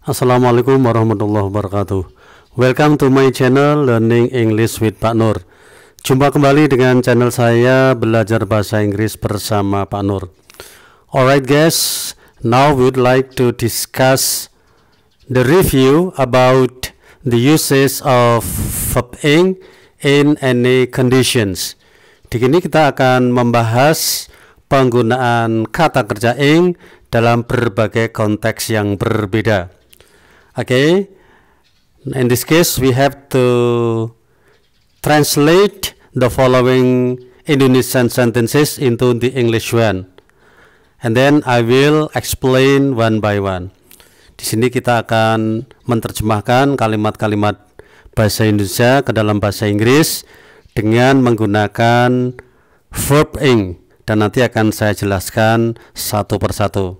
Assalamualaikum warahmatullahi wabarakatuh Welcome to my channel Learning English with Pak Nur Jumpa kembali dengan channel saya Belajar Bahasa Inggris bersama Pak Nur Alright guys Now we'd like to discuss The review about The uses of verb ing In any conditions Di sini kita akan membahas Penggunaan kata kerja ing dalam berbagai konteks yang berbeda okay in this case we have to translate the following Indonesian sentences into the English one and then I will explain one by one di sini kita akan menerjemahkan kalimat-kalimat bahasa Indonesia ke dalam bahasa Inggris dengan menggunakan verb ing dan nanti akan saya jelaskan satu persatu.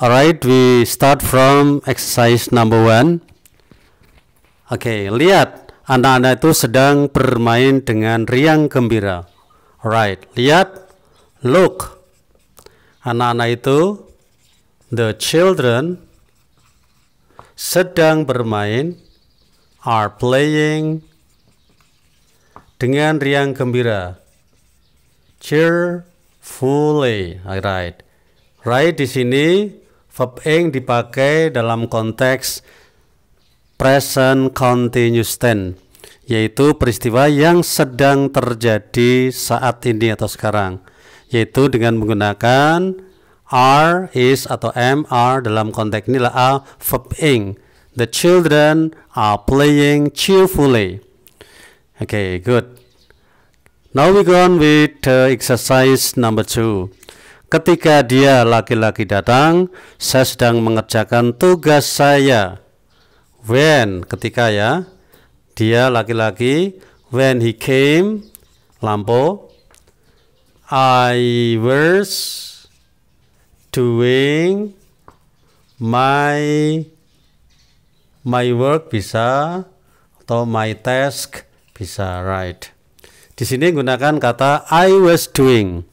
Alright, we start from exercise number one. Oke, okay, lihat anak-anak itu sedang bermain dengan riang gembira. Alright, lihat, look, anak-anak itu, the children sedang bermain, are playing dengan riang gembira, cheerfully. Alright, right di sini Verb ing dipakai dalam konteks present continuous tense, yaitu peristiwa yang sedang terjadi saat ini atau sekarang, yaitu dengan menggunakan are, is atau am, are dalam konteks ini a verb ing. The children are playing cheerfully. Okay, good. Now we go on with uh, exercise number two ketika dia laki-laki datang, saya sedang mengerjakan tugas saya. When ketika ya, dia laki-laki, when he came, lampu, I was doing my my work bisa atau my task bisa right. Di sini gunakan kata I was doing.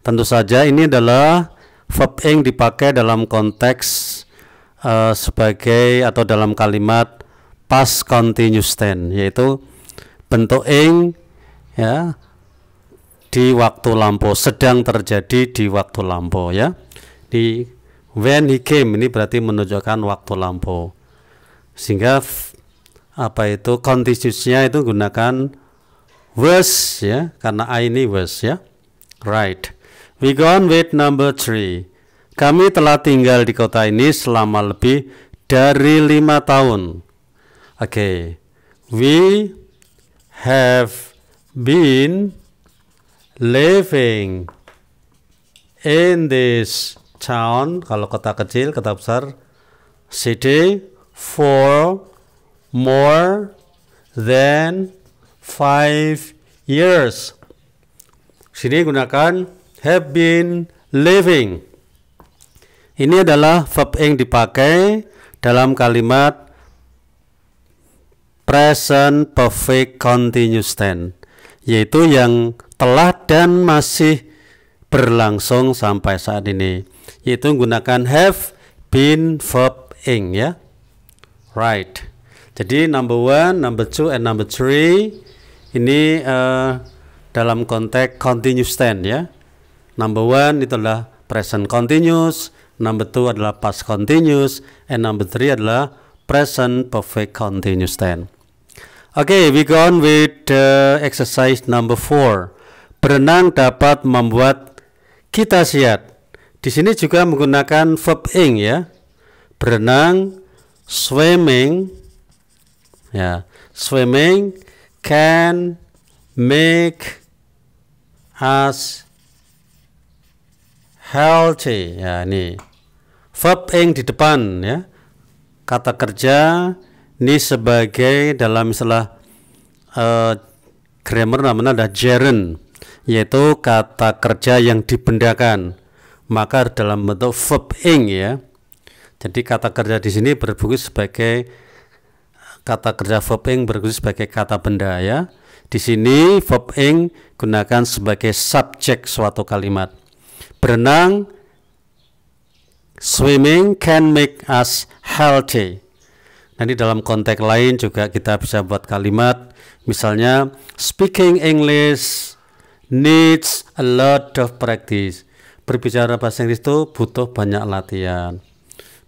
Tentu saja ini adalah verb ing dipakai dalam konteks uh, sebagai atau dalam kalimat past continuous tense yaitu bentuk ing ya di waktu lampau sedang terjadi di waktu lampau ya di when he came ini berarti menunjukkan waktu lampau sehingga apa itu continuousnya itu gunakan was ya karena I ini was ya right We gone with number three. Kami telah tinggal di kota ini selama lebih dari lima tahun. Oke, okay. we have been living in this town. Kalau kota kecil, kota besar, city for more than five years. Sini gunakan have been living. Ini adalah verb ing dipakai dalam kalimat present perfect continuous tense, yaitu yang telah dan masih berlangsung sampai saat ini, yaitu menggunakan have been verb ing ya. Right. Jadi number one, number two, and number three ini uh, dalam konteks continuous tense ya. Number one itu adalah present continuous, number two adalah past continuous, and number three adalah present perfect continuous tense. Okay, we go on with the exercise number four. Berenang dapat membuat kita sehat. Di sini juga menggunakan verb ing ya. Berenang, swimming, ya, swimming can make us healthy ya ini verb ing di depan ya kata kerja ini sebagai dalam istilah uh, grammar namanya ada gerund yaitu kata kerja yang dibendakan maka dalam bentuk verb ing ya jadi kata kerja di sini berfungsi sebagai kata kerja verb ing berfungsi sebagai kata benda ya di sini verb ing gunakan sebagai subjek suatu kalimat berenang, swimming can make us healthy. Nanti dalam konteks lain juga kita bisa buat kalimat misalnya speaking English needs a lot of practice. Berbicara bahasa Inggris itu butuh banyak latihan.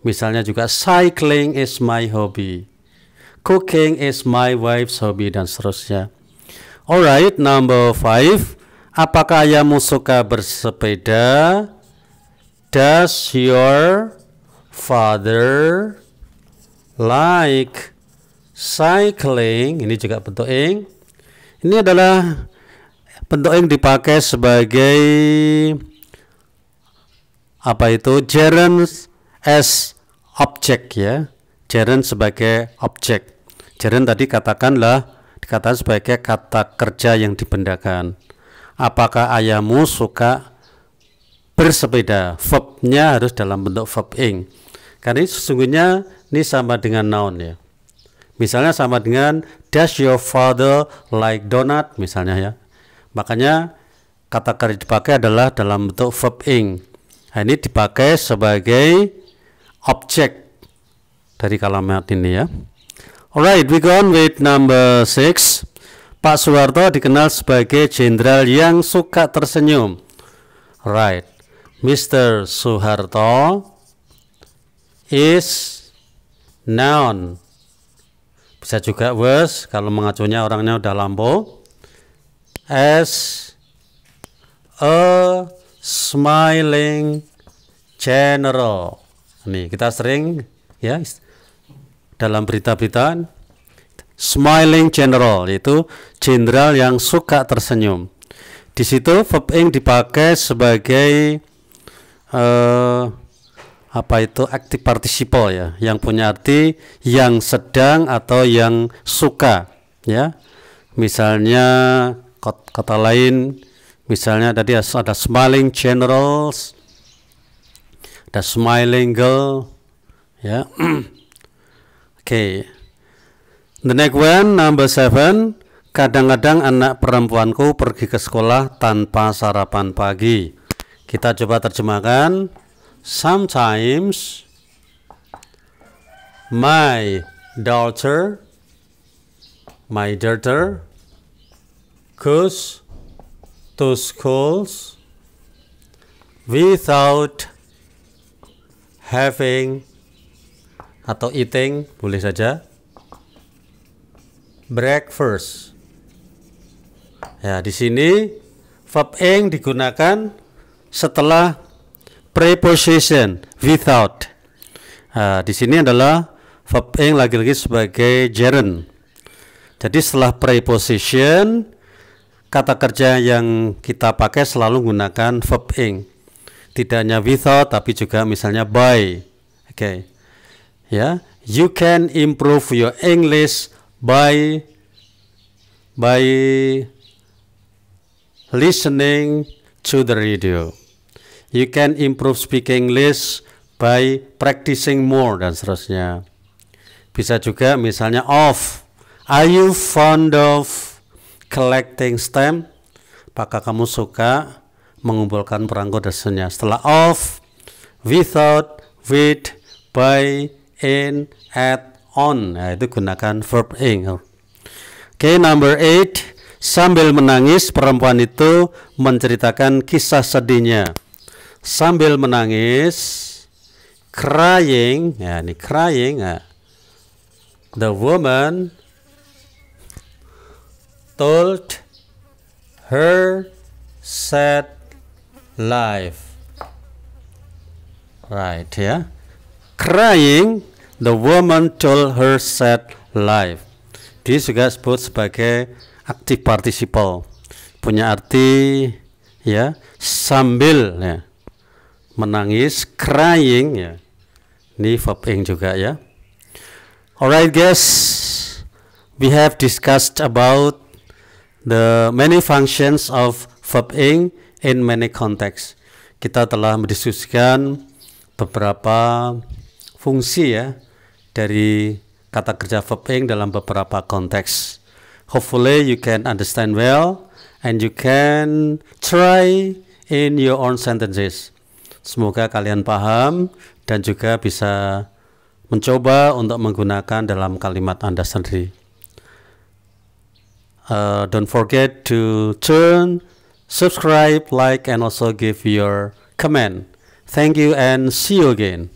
Misalnya juga cycling is my hobby. Cooking is my wife's hobby dan seterusnya. Alright, number five. Apakah ayahmu suka bersepeda? Does your father like cycling? Ini juga bentuk ing. Ini adalah bentuk ing dipakai sebagai apa itu gerund as object ya. Gerund sebagai objek. Gerund tadi katakanlah dikatakan sebagai kata kerja yang dibendakan apakah ayahmu suka bersepeda verbnya harus dalam bentuk verb ing karena ini sesungguhnya ini sama dengan noun ya misalnya sama dengan does your father like donut misalnya ya makanya kata kerja dipakai adalah dalam bentuk verb ing nah, ini dipakai sebagai objek dari kalimat ini ya alright we go on with number six Pak Soeharto dikenal sebagai jenderal yang suka tersenyum. Right. Mr. Soeharto is noun. Bisa juga was kalau mengacunya orangnya udah lampu. As a smiling general. Nih, kita sering ya dalam berita-berita smiling general yaitu jenderal yang suka tersenyum. Di situ verb ing dipakai sebagai eh, apa itu active participle ya, yang punya arti yang sedang atau yang suka ya. Misalnya kata lain misalnya tadi ada smiling generals ada smiling girl ya oke okay. The next one, number seven. Kadang-kadang anak perempuanku pergi ke sekolah tanpa sarapan pagi. Kita coba terjemahkan. Sometimes my daughter, my daughter goes to schools without having atau eating boleh saja breakfast. Ya, di sini verb ing digunakan setelah preposition without. Nah, di sini adalah verb ing lagi-lagi sebagai gerund. Jadi setelah preposition kata kerja yang kita pakai selalu menggunakan verb ing. Tidak hanya without tapi juga misalnya by. Oke. Okay. Ya, you can improve your English by by listening to the radio. You can improve speaking English by practicing more dan seterusnya. Bisa juga misalnya off. Are you fond of collecting stamp? Apakah kamu suka mengumpulkan perangko dan seterusnya. Setelah off, without, with, by, in, at, on ya, itu gunakan verb ing oke okay, number eight sambil menangis perempuan itu menceritakan kisah sedihnya sambil menangis crying ya ini crying ya. the woman told her sad life. Right, ya. Yeah. Crying The woman told her sad life. Dia juga sebut sebagai aktif participle. Punya arti ya sambil ya menangis crying ya. Ini verb ing juga ya. Alright guys, we have discussed about the many functions of verb ing in many contexts. Kita telah mendiskusikan beberapa fungsi ya dari kata kerja verbing dalam beberapa konteks. Hopefully you can understand well and you can try in your own sentences. Semoga kalian paham dan juga bisa mencoba untuk menggunakan dalam kalimat Anda sendiri. Uh, don't forget to turn, subscribe, like, and also give your comment. Thank you and see you again.